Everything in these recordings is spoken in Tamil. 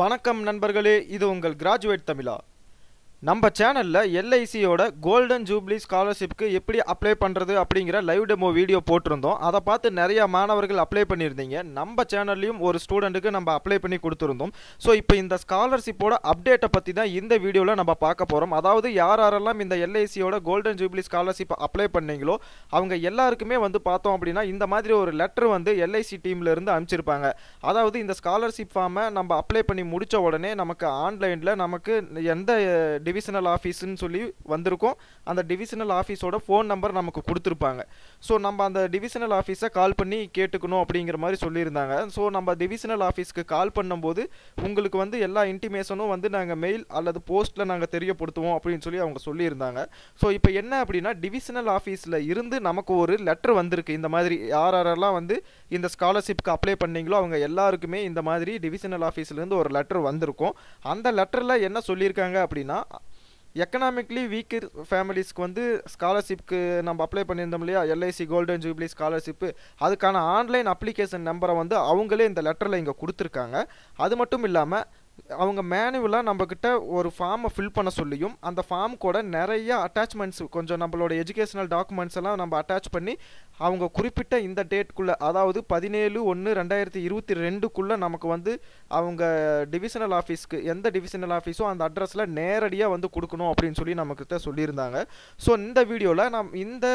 வணக்கம் நண்பர்களே இது உங்கள் கிராஜுவேட் தமிழா நம்ம சேனலில் எல்ஐசியோட கோல்டன் ஜூப்ளி ஸ்காலர்ஷிப்க்கு எப்படி அப்ளை பண்ணுறது அப்படிங்கிற லைவ் டெமோ வீடியோ போட்டிருந்தோம் அதை பார்த்து நிறையா மாணவர்கள் அப்ளை பண்ணியிருந்தீங்க நம்ம சேனல்லையும் ஒரு ஸ்டூடெண்ட்டுக்கு நம்ம அப்ளை பண்ணி கொடுத்துருந்தோம் ஸோ இப்போ இந்த ஸ்காலர்ஷிப்போட அப்டேட்டை பற்றி தான் இந்த வீடியோவில் நம்ம பார்க்க போகிறோம் அதாவது யார் யாரெல்லாம் இந்த எல்ஐசியோட கோல்டன் ஜூப்ளி ஸ்காலர்ஷிப் அப்ளை பண்ணீங்களோ அவங்க எல்லாருக்குமே வந்து பார்த்தோம் அப்படின்னா இந்த மாதிரி ஒரு லெட்டர் வந்து எல்ஐசி டீம்லேருந்து அனுப்பிச்சிருப்பாங்க அதாவது இந்த ஸ்காலர்ஷிப் ஃபார்மை நம்ம அப்ளை பண்ணி முடித்த உடனே நமக்கு ஆன்லைனில் நமக்கு எந்த டிவிஷனல் ஆஃபீஸ்ன்னு சொல்லி வந்திருக்கும் அந்த டிவிஷனல் ஆஃபீஸோட ஃபோன் நம்பர் நமக்கு கொடுத்துருப்பாங்க ஸோ நம்ம அந்த டிவிஷனல் ஆஃபீஸை கால் பண்ணி கேட்டுக்கணும் அப்படிங்கிற மாதிரி சொல்லியிருந்தாங்க ஸோ நம்ம டிவிஷனல் ஆஃபீஸ்க்கு கால் பண்ணும்போது உங்களுக்கு வந்து எல்லா இன்டிமேஷனும் வந்து நாங்கள் மெயில் அல்லது போஸ்ட்டில் நாங்கள் தெரியப்படுத்துவோம் அப்படின்னு சொல்லி அவங்க சொல்லியிருந்தாங்க ஸோ இப்போ என்ன அப்படின்னா டிவிஷனல் ஆஃபீஸில் இருந்து நமக்கு ஒரு லெட்டர் வந்திருக்கு இந்த மாதிரி யார் யாரெல்லாம் வந்து இந்த ஸ்காலர்ஷிப்க்கு அப்ளை பண்ணீங்களோ அவங்க எல்லாருக்குமே இந்த மாதிரி டிவிஷனல் ஆஃபீஸ்லேருந்து ஒரு லெட்டர் வந்திருக்கும் அந்த லெட்டரில் என்ன சொல்லியிருக்காங்க அப்படின்னா எக்கனாமிக்லி வீக்கர் ஃபேமிலிஸ்க்கு வந்து ஸ்காலர்ஷிப்க்கு நம்ம அப்ளை பண்ணியிருந்தோம் இல்லையா எல்ஐசி கோல்டன் ஜூப்ளி ஸ்காலர்ஷிப்பு அதுக்கான ஆன்லைன் அப்ளிகேஷன் நம்பரை வந்து அவங்களே இந்த லெட்டரில் இங்கே கொடுத்துருக்காங்க அது மட்டும் இல்லாமல் அவங்க மேனுவலாக நம்மக்கிட்ட ஒரு ஃபார்மை ஃபில் பண்ண சொல்லியும் அந்த ஃபார்ம் கூட நிறைய அட்டாச்மெண்ட்ஸ் கொஞ்சம் நம்மளோட எஜுகேஷனல் டாக்குமெண்ட்ஸ் எல்லாம் நம்ம அட்டாச் பண்ணி அவங்க குறிப்பிட்ட இந்த டேட்டுக்குள்ளே அதாவது பதினேழு ஒன்று ரெண்டாயிரத்தி இருபத்தி ரெண்டுக்குள்ளே நமக்கு வந்து அவங்க டிவிஷனல் ஆஃபீஸ்க்கு எந்த டிவிஷனல் ஆஃபீஸோ அந்த அட்ரஸில் நேரடியாக வந்து கொடுக்கணும் அப்படின்னு சொல்லி நம்மக்கிட்ட சொல்லியிருந்தாங்க ஸோ இந்த வீடியோவில் நம் இந்த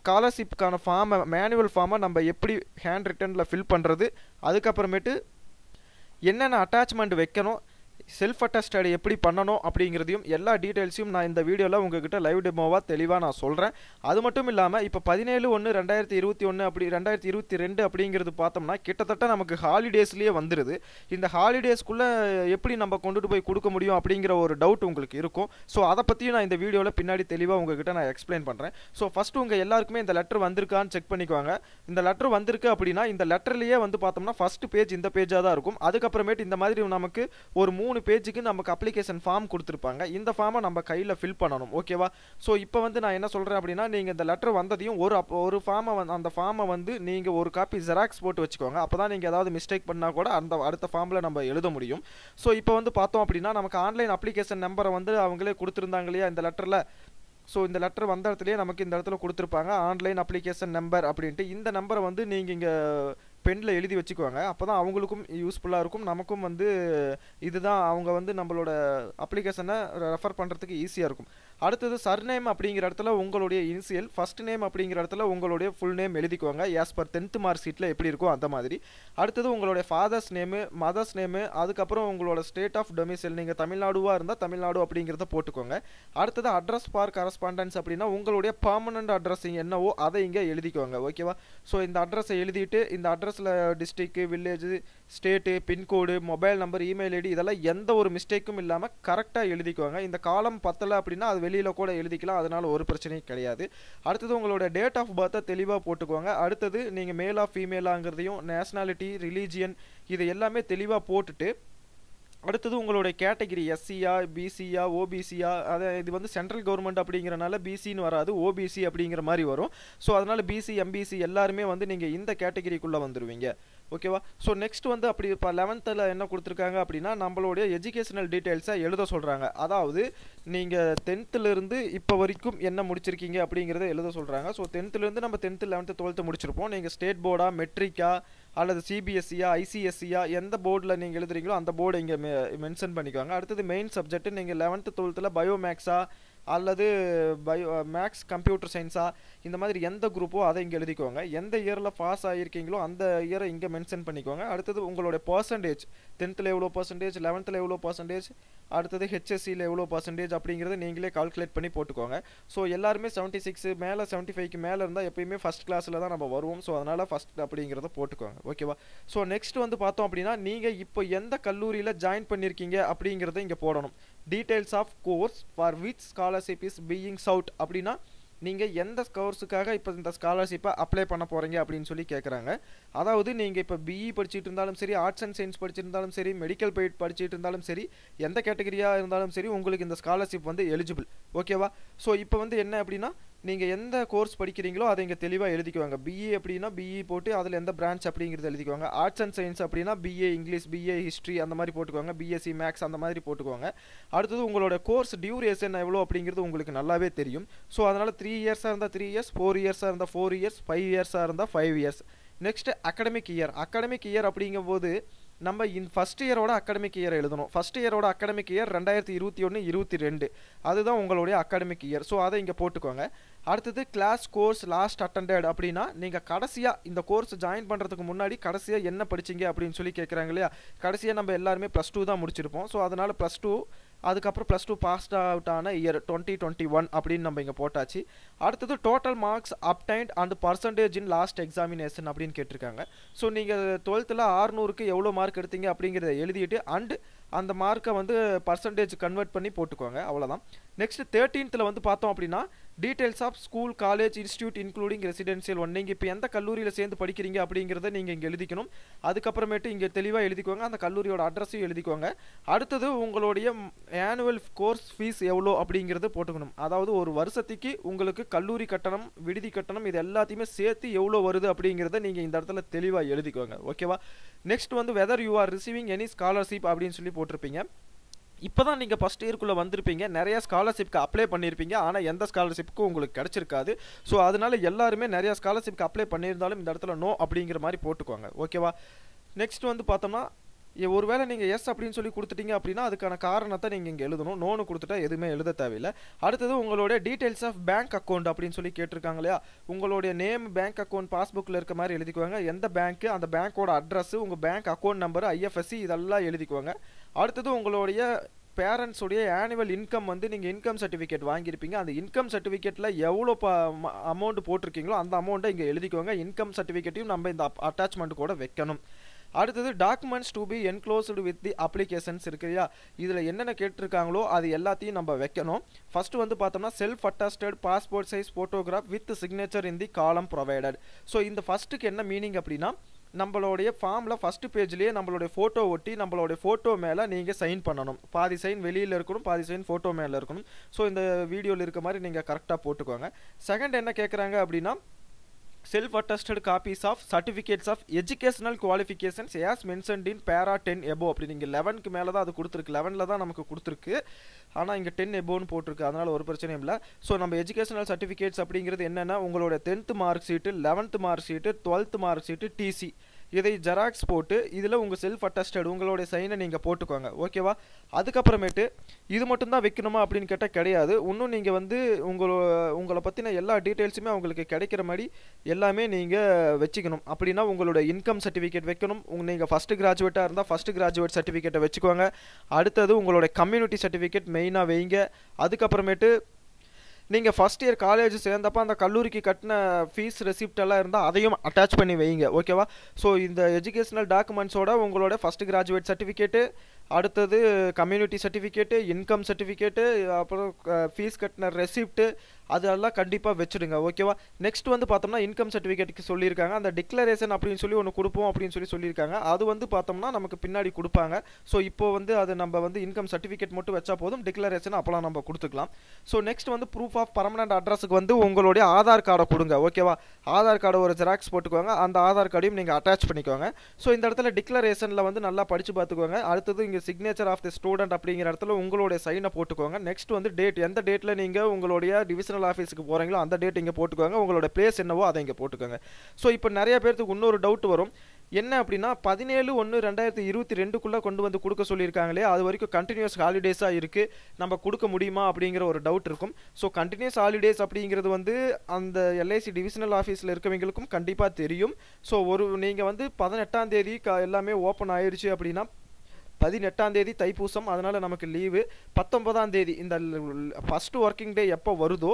ஸ்காலர்ஷிப்புக்கான ஃபார்மை மேனுவல் ஃபார்மை நம்ம எப்படி ஹேண்ட் ரிட்டனில் ஃபில் பண்ணுறது அதுக்கப்புறமேட்டு என்னென்ன அட்டாச்மெண்ட் வைக்கணும் செல்ஃப் அட்டஸ்டட் எப்படி பண்ணணும் அப்படிங்கிறதையும் எல்லா டீட்டெயில்ஸையும் நான் இந்த வீடியோவில் உங்ககிட்ட லைவ் டெமோவாக தெளிவாக நான் சொல்கிறேன் அது மட்டும் இல்லாமல் இப்போ பதினேழு ஒன்று ரெண்டாயிரத்தி இருபத்தி ஒன்று அப்படி ரெண்டாயிரத்தி இருபத்தி ரெண்டு அப்படிங்கிறது பார்த்தோம்னா கிட்டத்தட்ட நமக்கு ஹாலிடேஸ்லேயே வந்துடுது இந்த ஹாலிடேஸ்க்குள்ளே எப்படி நம்ம கொண்டுட்டு போய் கொடுக்க முடியும் அப்படிங்கிற ஒரு டவுட் உங்களுக்கு இருக்கும் ஸோ அதை பற்றியும் நான் இந்த வீடியோவில் பின்னாடி தெளிவாக உங்ககிட்ட நான் எக்ஸ்பிளைன் பண்ணுறேன் ஸோ ஃபஸ்ட்டு உங்கள் எல்லாருக்குமே இந்த லெட்டர் வந்திருக்கான்னு செக் பண்ணிக்குவாங்க இந்த லெட்டர் வந்திருக்கு அப்படின்னா இந்த லெட்டர்லேயே வந்து பார்த்தோம்னா ஃபஸ்ட்டு பேஜ் இந்த பேஜாக தான் இருக்கும் அதுக்கப்புறமேட்டு இந்த மாதிரி நமக்கு ஒரு மூ மூணு பேஜுக்கு நமக்கு அப்ளிகேஷன் ஃபார்ம் கொடுத்துருப்பாங்க இந்த ஃபார்மை நம்ம கையில் ஃபில் பண்ணணும் ஓகேவா ஸோ இப்போ வந்து நான் என்ன சொல்கிறேன் அப்படின்னா நீங்கள் இந்த லெட்டர் வந்ததையும் ஒரு அப் ஒரு ஃபார்மை வந்து அந்த ஃபார்மை வந்து நீங்கள் ஒரு காப்பி ஜெராக்ஸ் போட்டு வச்சுக்கோங்க அப்போ தான் நீங்கள் ஏதாவது மிஸ்டேக் பண்ணால் கூட அந்த அடுத்த ஃபார்மில் நம்ம எழுத முடியும் ஸோ இப்போ வந்து பார்த்தோம் அப்படின்னா நமக்கு ஆன்லைன் அப்ளிகேஷன் நம்பரை வந்து அவங்களே கொடுத்துருந்தாங்க இல்லையா இந்த லெட்டரில் ஸோ இந்த லெட்டர் வந்த இடத்துலையே நமக்கு இந்த இடத்துல கொடுத்துருப்பாங்க ஆன்லைன் அப்ளிகேஷன் நம்பர் அப்படின்ட்டு இந்த நம்பரை வந்து நீங்கள் இங்கே பெனில் எழுதி வச்சுக்குவாங்க அப்போ தான் அவங்களுக்கும் யூஸ்ஃபுல்லாக இருக்கும் நமக்கும் வந்து இதுதான் அவங்க வந்து நம்மளோட அப்ளிகேஷனை ரெஃபர் பண்ணுறதுக்கு ஈஸியாக இருக்கும் அடுத்தது சர்நேம் அப்படிங்கிற இடத்துல உங்களுடைய இனிஷியல் ஃபஸ்ட் நேம் அப்படிங்கிற இடத்துல உங்களுடைய ஃபுல் நேம் எழுதிக்குவாங்க ஆஸ் பர் டென்த்து மார்க் ஷீட்டில் எப்படி இருக்கும் அந்த மாதிரி அடுத்தது உங்களுடைய ஃபாதர்ஸ் நேமு மதர்ஸ் நேமு அதுக்கப்புறம் உங்களோட ஸ்டேட் ஆஃப் டொமிசைல் நீங்கள் தமிழ்நாடுவாக இருந்தால் தமிழ்நாடு அப்படிங்கிறத போட்டுக்கோங்க அடுத்தது அட்ரஸ் ஃபார் கரஸ்பாண்டன்ஸ் அப்படின்னா உங்களுடைய பர்மனண்ட் அட்ரஸ் என்னவோ அதை இங்கே எழுதிக்குவாங்க ஓகேவா ஸோ இந்த அட்ரஸை எழுதிட்டு இந்த அட்ரஸில் district village state pincode mobile number email ID இதெல்லாம் எந்த ஒரு மிஸ்டேக்கும் இல்லாமல் கரெக்டாக எழுதிக்குவாங்க இந்த காலம் பத்தலை அப்படின்னா அது வெளியில் கூட எழுதிக்கலாம் அதனால் ஒரு பிரச்சனையும் கிடையாது அடுத்தது உங்களோட டேட் ஆஃப் பர்த்தை தெளிவாக போட்டுக்குவாங்க அடுத்தது நீங்கள் மேலாக ஃபீமேலாங்கிறதையும் நேஷ்னாலிட்டி ரிலீஜியன் இது எல்லாமே தெளிவாக போட்டுட்டு அடுத்தது உங்களுடைய கேட்டகிரி எஸ்சியா பிசியா ஓபிசியா அதை இது வந்து சென்ட்ரல் கவர்மெண்ட் அப்படிங்கிறனால பிசின்னு வராது ஓபிசி அப்படிங்கிற மாதிரி வரும் ஸோ அதனால் பிசி எம்பிசி எல்லாருமே வந்து நீங்கள் இந்த கேட்டகிரிக்குள்ளே வந்துடுவீங்க ஓகேவா ஸோ நெக்ஸ்ட் வந்து அப்படி இப்போ லெவன்த்தில் என்ன கொடுத்துருக்காங்க அப்படின்னா நம்மளுடைய எஜுகேஷனல் டீட்டெயில்ஸை எழுத சொல்கிறாங்க அதாவது நீங்கள் டென்த்துலேருந்து இப்போ வரைக்கும் என்ன முடிச்சிருக்கீங்க அப்படிங்கிறத எழுத சொல்கிறாங்க ஸோ டென்த்துலேருந்து நம்ம டென்த்து லெவன்த்து டுவெல்த்து முடிச்சிருப்போம் நீங்கள் ஸ்டேட் போர்டா மெட்ரிக்கா அல்லது சிபிஎஸ்சியா ஐசிஎஸ்சியா எந்த போர்டில் நீங்கள் எழுதுறீங்களோ அந்த போர்டு இங்கே மென்ஷன் பண்ணிக்கோங்க அடுத்தது மெயின் சப்ஜெக்ட்டு நீங்கள் லெவன்த்து டுவெல்த்தில் பயோமேக்ஸா அல்லது பயோ மேக்ஸ் கம்ப்யூட்டர் சயின்ஸா இந்த மாதிரி எந்த குரூப்போ அதை இங்கே எழுதிக்கோங்க எந்த இயரில் பாஸ் ஆகியிருக்கீங்களோ அந்த இயரை இங்கே மென்ஷன் பண்ணிக்கோங்க அடுத்தது உங்களுடைய பர்சன்டேஜ் டென்த்தில் எவ்வளோ பர்சன்டேஜ் லெவன்த்தில் எவ்வளோ பர்சன்டேஜ் அடுத்தது ஹெச்எஸ்சியில் எவ்வளோ பர்சன்டேஜ் அப்படிங்கிறத நீங்களே கால்குலேட் பண்ணி போட்டுக்கோங்க ஸோ எல்லாருமே செவன்ட்டி சிக்ஸ் மேலே செவன்ட்டி ஃபைவ்க்கு மேலே இருந்தால் எப்பயுமே ஃபஸ்ட் கிளாஸில் தான் நம்ம வருவோம் ஸோ அதனால் ஃபஸ்ட் அப்படிங்கிறத போட்டுக்கோங்க ஓகேவா ஸோ நெக்ஸ்ட் வந்து பார்த்தோம் அப்படின்னா நீங்கள் இப்போ எந்த கல்லூரியில் ஜாயின் பண்ணியிருக்கீங்க அப்படிங்கிறத இங்கே போடணும் details of course for which scholarship is being sought அப்படின்னா நீங்கள் எந்த கோர்ஸுக்காக இப்போ இந்த ஸ்காலர்ஷிப்பை அப்ளை பண்ண போகிறீங்க அப்படின்னு சொல்லி கேட்குறாங்க அதாவது நீங்கள் இப்போ பிஇ e படிச்சுட்டு இருந்தாலும் சரி ஆர்ட்ஸ் அண்ட் சயின்ஸ் படிச்சிருந்தாலும் சரி மெடிக்கல் போயிட் படிச்சுட்டு இருந்தாலும் சரி எந்த கேட்டகரியாக இருந்தாலும் சரி உங்களுக்கு இந்த ஸ்காலர்ஷிப் வந்து எலிஜிபிள் ஓகேவா ஸோ இப்போ வந்து என்ன அப்படின்னா நீங்கள் எந்த கோர்ஸ் படிக்கிறீங்களோ அதை இங்கே தெளிவாக எழுதிக்குவாங்க பிஏ அப்படின்னா பிஇ e போட்டு அதில் எந்த பிரான்ச் அப்படிங்கிறது எழுதிக்குவாங்க ஆர்ட்ஸ் அண்ட் சயின்ஸ் அப்படின்னா பிஏ இங்கிலீஷ் பிஏ ஹிஸ்ட்ரி அந்த மாதிரி போட்டுக்குவாங்க பிஎஸ்சி மேக்ஸ் அந்த மாதிரி போட்டுக்குவாங்க அடுத்தது உங்களோட கோர்ஸ் டியூரேஷன் எவ்வளோ அப்படிங்கிறது உங்களுக்கு நல்லாவே தெரியும் ஸோ அதனால் த்ரீ இயர்ஸாக இருந்தால் த்ரீ இயர்ஸ் ஃபோர் இயர்ஸாக இருந்தால் ஃபோர் இயர்ஸ் ஃபைவ் இயர்ஸாக இருந்தால் five years next academic year academic year அப்படிங்கும்போது நம்ம இன் ஃபஸ்ட் இயரோட அகாடமிக் இயர் எழுதணும் ஃபஸ்ட் இயரோட அகாடமிக் இயர் ரெண்டாயிரத்தி இருபத்தி ஒன்று இருபத்தி ரெண்டு அதுதான் உங்களுடைய அகாடமிக் இயர் ஸோ அதை இங்கே போட்டுக்கோங்க அடுத்தது கிளாஸ் கோர்ஸ் லாஸ்ட் அட்டண்டட் அப்படின்னா நீங்கள் கடைசியாக இந்த கோர்ஸ் ஜாயின் பண்ணுறதுக்கு முன்னாடி கடைசியாக என்ன படிச்சிங்க அப்படின்னு சொல்லி கேட்குறாங்க இல்லையா கடைசியாக நம்ம எல்லாருமே ப்ளஸ் டூ தான் முடிச்சிருப்போம் ஸோ அதனால் ப்ளஸ் டூ அதுக்கப்புறம் ப்ளஸ் டூ பாஸ்ட் அவுட் ஆன இயர் டுவெண்ட்டி டுவெண்ட்டி ஒன் அப்படின்னு நம்ம இங்கே போட்டாச்சு அடுத்தது டோட்டல் மார்க்ஸ் அப்டைன்ட் அந்த பர்சன்டேஜ் இன் லாஸ்ட் எக்ஸாமினேஷன் அப்படின்னு கேட்டிருக்காங்க ஸோ நீங்கள் டுவெல்த்தில் ஆறுநூறுக்கு எவ்வளோ மார்க் எடுத்தீங்க அப்படிங்கிறத எழுதிட்டு அண்ட் அந்த மார்க்கை வந்து பர்சன்டேஜ் கன்வெர்ட் பண்ணி போட்டுக்கோங்க அவ்வளோதான் நெக்ஸ்ட் தேர்ட்டீன்த்தில் வந்து பார்த்தோம் அப்படின்னா details of school college institute including residential one நீங்கள் இப்போ எந்த கல்லூரியில் சேர்ந்து படிக்கிறீங்க அப்படிங்கிறத நீங்கள் இங்கே எழுதிக்கணும் அதுக்கப்புறமேட்டு இங்கே தெளிவாக எழுதிக்கோங்க அந்த கல்லூரியோட அட்ரஸையும் எழுதிக்கோங்க அடுத்தது உங்களுடைய ஆனுவல் கோர்ஸ் ஃபீஸ் எவ்வளோ அப்படிங்கிறது போட்டுக்கணும் அதாவது ஒரு வருஷத்துக்கு உங்களுக்கு கல்லூரி கட்டணம் விடுதி கட்டணம் இது எல்லாத்தையுமே சேர்த்து எவ்வளோ வருது அப்படிங்கிறத நீங்கள் இந்த இடத்துல தெளிவாக எழுதிக்கோங்க ஓகேவா நெக்ஸ்ட் வந்து whether you are receiving any scholarship அப்படின்னு சொல்லி போட்டிருப்பீங்க இப்போ தான் நீங்கள் ஃபஸ்ட் இயர்க்குள்ளே வந்திருப்பீங்க நிறைய ஸ்காலர்ஷிப்க்கு அப்ளை பண்ணியிருப்பீங்க ஆனால் எந்த ஸ்காலர்ஷிப்க்கும் உங்களுக்கு கிடச்சிருக்காது ஸோ அதனால் எல்லாருமே நிறையா ஸ்காலர்ஷிப்க்கு அப்ளை பண்ணியிருந்தாலும் இந்த இடத்துல நோ அப்படிங்கிற மாதிரி போட்டுக்கோங்க ஓகேவா நெக்ஸ்ட் வந்து பார்த்தோம்னா வேளை நீங்கள் எஸ் அப்படின்னு சொல்லி கொடுத்துட்டீங்க அப்படின்னா அதுக்கான காரணத்தை நீங்கள் இங்கே எழுதணும் நோனு கொடுத்துட்டா எதுவுமே எழுத தேவையில்லை அடுத்தது உங்களுடைய டீட்டெயில்ஸ் ஆஃப் பேங்க் அக்கௌண்ட் அப்படின்னு சொல்லி கேட்டிருக்காங்க இல்லையா உங்களுடைய நேம் பேங்க் அக்கௌண்ட் பாஸ்புக்கில் இருக்க மாதிரி எழுதிக்குவாங்க எந்த பேங்க்கு அந்த பேங்க்கோட அட்ரஸ் உங்கள் பேங்க் அக்கௌண்ட் நம்பர் ஐஎஃப்எஸ்சி இதெல்லாம் எழுதிக்குவாங்க அடுத்தது உங்களுடைய பேரண்ட்ஸுடைய ஆனுவல் இன்கம் வந்து நீங்கள் இன்கம் சர்டிஃபிகேட் வாங்கியிருப்பீங்க அந்த இன்கம் சர்டிஃபிகேட்டில் எவ்வளோ ப அமௌண்ட் போட்டிருக்கீங்களோ அந்த அமௌண்ட்டை இங்கே எழுதிக்கோங்க இன்கம் சர்டிஃபிகேட்டையும் நம்ம இந்த அட்டாச்மெண்ட் கூட வைக்கணும் அடுத்தது documents to be enclosed with the applications இருக்கு இல்லையா இதில் என்னென்ன கேட்டிருக்காங்களோ அது எல்லாத்தையும் நம்ம வைக்கணும் ஃபஸ்ட்டு வந்து பார்த்தோம்னா self attested passport size photograph with signature in the column provided so இந்த ஃபஸ்ட்டுக்கு என்ன மீனிங் அப்படின்னா நம்மளுடைய ஃபார்மில் ஃபஸ்ட்டு பேஜ்லேயே நம்மளுடைய ஃபோட்டோ ஒட்டி நம்மளுடைய ஃபோட்டோ மேலே நீங்கள் சைன் பண்ணணும் பாதி சைன் வெளியில் இருக்கணும் பாதி சைன் ஃபோட்டோ மேலே இருக்கணும் ஸோ இந்த வீடியோவில் இருக்க மாதிரி நீங்கள் கரெக்டாக போட்டுக்கோங்க செகண்ட் என்ன கேட்குறாங்க அப்படின்னா self attested copies of certificates of educational qualifications as mentioned in para ten எபோ அப்படி நீங்கள் லெவன்க்கு மேலே தான் அது கொடுத்துருக்கு லெவனில் தான் நமக்கு கொடுத்துருக்கு ஆனால் இங்கே டென் எபோன்னு போட்டிருக்கு அதனால் ஒரு பிரச்சனையும் இல்லை ஸோ நம்ம எஜுகேஷனல் சர்டிஃபிகேட்ஸ் அப்படிங்கிறது என்னென்னா உங்களோட tenth mark sheet eleventh mark sheet twelfth mark sheet TC இதை ஜெராக்ஸ் போட்டு இதில் உங்கள் செல்ஃப் அட்டஸ்டட் உங்களுடைய சைனை நீங்கள் போட்டுக்கோங்க ஓகேவா அதுக்கப்புறமேட்டு இது மட்டும்தான் வைக்கணுமா அப்படின்னு கேட்டால் கிடையாது இன்னும் நீங்கள் வந்து உங்களை உங்களை பற்றின எல்லா டீட்டெயில்ஸுமே அவங்களுக்கு கிடைக்கிற மாதிரி எல்லாமே நீங்கள் வச்சுக்கணும் அப்படின்னா உங்களோட இன்கம் சர்டிஃபிகேட் வைக்கணும் உங்கள் நீங்கள் ஃபஸ்ட்டு கிராஜுவேட்டாக இருந்தால் ஃபஸ்ட்டு கிராஜுவேட் சர்டிஃபிகேட்டை வச்சுக்கோங்க அடுத்தது உங்களோட கம்யூனிட்டி சர்டிஃபிகேட் மெயினாக வைங்க அதுக்கப்புறமேட்டு நீங்கள் ஃபஸ்ட் இயர் காலேஜ் சேர்ந்தப்போ அந்த கல்லூரிக்கு கட்டின ஃபீஸ் ரெசிப்ட் எல்லாம் இருந்தால் அதையும் அட்டாச் பண்ணி வைங்க ஓகேவா ஸோ இந்த எஜுகேஷனல் டாக்குமெண்ட்ஸோட உங்களோட ஃபஸ்ட் கிராஜுவேட் சர்டிஃபிகேட்டு அடுத்தது கம்யூனிட்டி சர்டிஃபிகேட்டு இன்கம் சர்டிஃபிகேட்டு அப்புறம் ஃபீஸ் கட்டின ரெசிப்ட்டு அதெல்லாம் கண்டிப்பாக வச்சுடுங்க ஓகேவா நெக்ஸ்ட் வந்து பார்த்தோம்னா இன்கம் சர்டிஃபிகேட்டுக்கு சொல்லியிருக்காங்க அந்த டிக்ளரேஷன் அப்படின்னு சொல்லி ஒன்று கொடுப்போம் அப்படின்னு சொல்லி சொல்லியிருக்காங்க அது வந்து பார்த்தோம்னா நமக்கு பின்னாடி கொடுப்பாங்க ஸோ இப்போ வந்து அது நம்ம வந்து இன்கம் சர்டிஃபிகேட் மட்டும் வச்சா போதும் டிக்ளரேஷன் அப்போலாம் நம்ம கொடுத்துக்கலாம் ஸோ நெக்ஸ்ட் வந்து ப்ரூஃப் ஆஃப் பர்மனெண்ட் அட்ரஸுக்கு வந்து உங்களுடைய ஆதார் கார்டை கொடுங்க ஓகேவா ஆதார் கார்டு ஒரு ஜெராக்ஸ் போட்டுக்கோங்க அந்த ஆதார் கார்டையும் நீங்கள் அட்டாச் பண்ணிக்கோங்க ஸோ இந்த இடத்துல டிக்ளரேஷனில் வந்து நல்லா படித்து பார்த்துக்கோங்க அடுத்தது இங்கே சிக்னேச்சர் ஆஃப் த ஸ்டூடெண்ட் அப்படிங்கிற இடத்துல உங்களுடைய சைனை போட்டுக்கோங்க நெக்ஸ்ட் வந்து டேட் எந்த டேட்டில் நீங்கள் உங்களுடைய டிவிஷன் ரீஜனல் ஆஃபீஸுக்கு போகிறீங்களோ அந்த டேட் இங்கே போட்டுக்கோங்க உங்களோட பிளேஸ் என்னவோ அதை இங்கே போட்டுக்கோங்க ஸோ இப்போ நிறைய பேர்த்துக்கு இன்னொரு டவுட் வரும் என்ன அப்படின்னா பதினேழு ஒன்று ரெண்டாயிரத்தி இருபத்தி ரெண்டுக்குள்ளே கொண்டு வந்து கொடுக்க சொல்லியிருக்காங்களே அது வரைக்கும் கண்டினியூஸ் ஹாலிடேஸாக இருக்குது நம்ம கொடுக்க முடியுமா அப்படிங்கிற ஒரு டவுட் இருக்கும் ஸோ கண்டினியூஸ் ஹாலிடேஸ் அப்படிங்கிறது வந்து அந்த எல்ஐசி டிவிஷனல் ஆஃபீஸில் இருக்கவங்களுக்கும் கண்டிப்பாக தெரியும் ஸோ ஒரு நீங்கள் வந்து பதினெட்டாம் தேதி க எல்லாமே ஓப்பன் ஆயிடுச்சு அப்படின்னா பதினெட்டாம் தேதி தைப்பூசம் அதனால் நமக்கு லீவு பத்தொன்பதாம் தேதி இந்த ஃபஸ்ட்டு ஒர்க்கிங் டே எப்போ வருதோ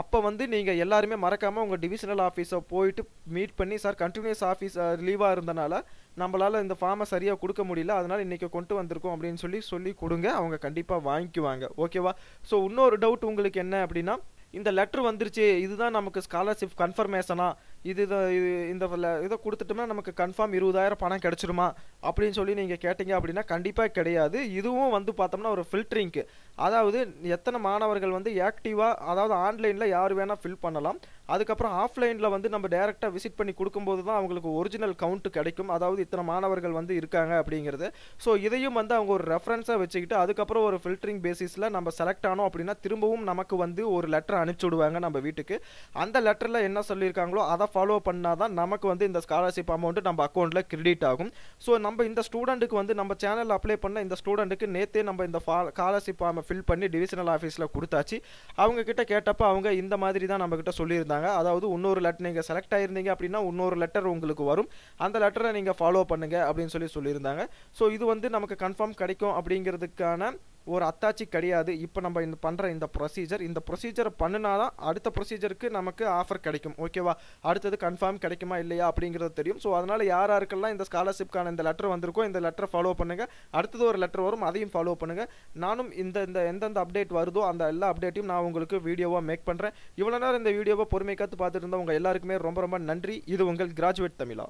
அப்போ வந்து நீங்கள் எல்லாருமே மறக்காமல் உங்கள் டிவிஷனல் ஆஃபீஸை போயிட்டு மீட் பண்ணி சார் கண்டினியூஸ் ஆஃபீஸ் லீவாக இருந்தனால நம்மளால் இந்த ஃபார்மை சரியாக கொடுக்க முடியல அதனால் இன்றைக்கி கொண்டு வந்திருக்கோம் அப்படின்னு சொல்லி சொல்லி கொடுங்க அவங்க கண்டிப்பாக வாங்கிக்குவாங்க ஓகேவா ஸோ இன்னொரு டவுட் உங்களுக்கு என்ன அப்படின்னா இந்த லெட்ரு வந்துருச்சு இதுதான் நமக்கு ஸ்காலர்ஷிப் கன்ஃபர்மேஷனா இது இதை இந்த இதை கொடுத்துட்டோம்னா நமக்கு கன்ஃபார்ம் இருபதாயிரம் பணம் கிடச்சிருமா அப்படின்னு சொல்லி நீங்கள் கேட்டிங்க அப்படின்னா கண்டிப்பாக கிடையாது இதுவும் வந்து பார்த்தோம்னா ஒரு ஃபில்ட்ரிங்க்கு அதாவது எத்தனை மாணவர்கள் வந்து ஆக்டிவாக அதாவது ஆன்லைனில் யார் வேணால் ஃபில் பண்ணலாம் அதுக்கப்புறம் ஆஃப்லைனில் வந்து நம்ம டேரெக்டாக விசிட் பண்ணி கொடுக்கும்போது தான் அவங்களுக்கு ஒரிஜினல் கவுண்ட் கிடைக்கும் அதாவது இத்தனை மாணவர்கள் வந்து இருக்காங்க அப்படிங்கிறது ஸோ இதையும் வந்து அவங்க ஒரு ரெஃபரன்ஸாக வச்சுக்கிட்டு அதுக்கப்புறம் ஒரு ஃபில்டரிங் பேசிஸில் நம்ம செலக்ட் ஆனோம் அப்படின்னா திரும்பவும் நமக்கு வந்து ஒரு லெட்டர் அனுப்பிச்சி விடுவாங்க நம்ம வீட்டுக்கு அந்த லெட்டரில் என்ன சொல்லியிருக்காங்களோ அதை ஃபாலோ பண்ணால் தான் நமக்கு வந்து இந்த ஸ்காலர்ஷிப் அமௌண்ட்டு நம்ம அக்கௌண்ட்டில் கிரெடிட் ஆகும் ஸோ நம்ம நம்ம இந்த ஸ்டூடெண்ட்டுக்கு வந்து நம்ம சேனலில் அப்ளை பண்ண இந்த ஸ்டூடெண்ட்டுக்கு நேற்றே நம்ம இந்த ஃபா ஸ்காலர்ஷிப் ஃபார்மை ஃபில் பண்ணி டிவிஷனல் ஆஃபீஸில் கொடுத்தாச்சு அவங்கக்கிட்ட கேட்டப்போ அவங்க இந்த மாதிரி தான் நம்மக்கிட்ட சொல்லியிருந்தாங்க அதாவது இன்னொரு லெட்டர் நீங்கள் செலக்ட் ஆயிருந்தீங்க அப்படின்னா இன்னொரு லெட்டர் உங்களுக்கு வரும் அந்த லெட்டரை நீங்கள் ஃபாலோ பண்ணுங்கள் அப்படின்னு சொல்லி சொல்லியிருந்தாங்க ஸோ இது வந்து நமக்கு கன்ஃபார்ம் கிடைக்கும் அப்படிங்கிறதுக்கான ஒரு அத்தாச்சி கிடையாது இப்போ நம்ம இந்த பண்ணுற இந்த ப்ரொசீஜர் இந்த ப்ரொசீஜர் பண்ணினா தான் அடுத்த ப்ரொசீஜருக்கு நமக்கு ஆஃபர் கிடைக்கும் ஓகேவா அடுத்தது கன்ஃபார்ம் கிடைக்குமா இல்லையா அப்படிங்கிறது தெரியும் ஸோ அதனால் யார் யாருக்கெல்லாம் இந்த ஸ்காலர்ஷிப்கான இந்த லெட்டர் வந்திருக்கோ இந்த லெட்டரை ஃபாலோ பண்ணுங்கள் அடுத்தது ஒரு லெட்டர் வரும் அதையும் ஃபாலோ பண்ணுங்கள் நானும் இந்த இந்த எந்தெந்த அப்டேட் வருதோ அந்த எல்லா அப்டேட்டையும் நான் உங்களுக்கு வீடியோவாக மேக் பண்ணுறேன் இவ்வளோ நேரம் இந்த வீடியோவை பொறுமை காத்து பார்த்துட்டு இருந்தால் உங்கள் எல்லாருக்குமே ரொம்ப ரொம்ப நன்றி இது உங்கள் கிராஜுவேட் தமிழா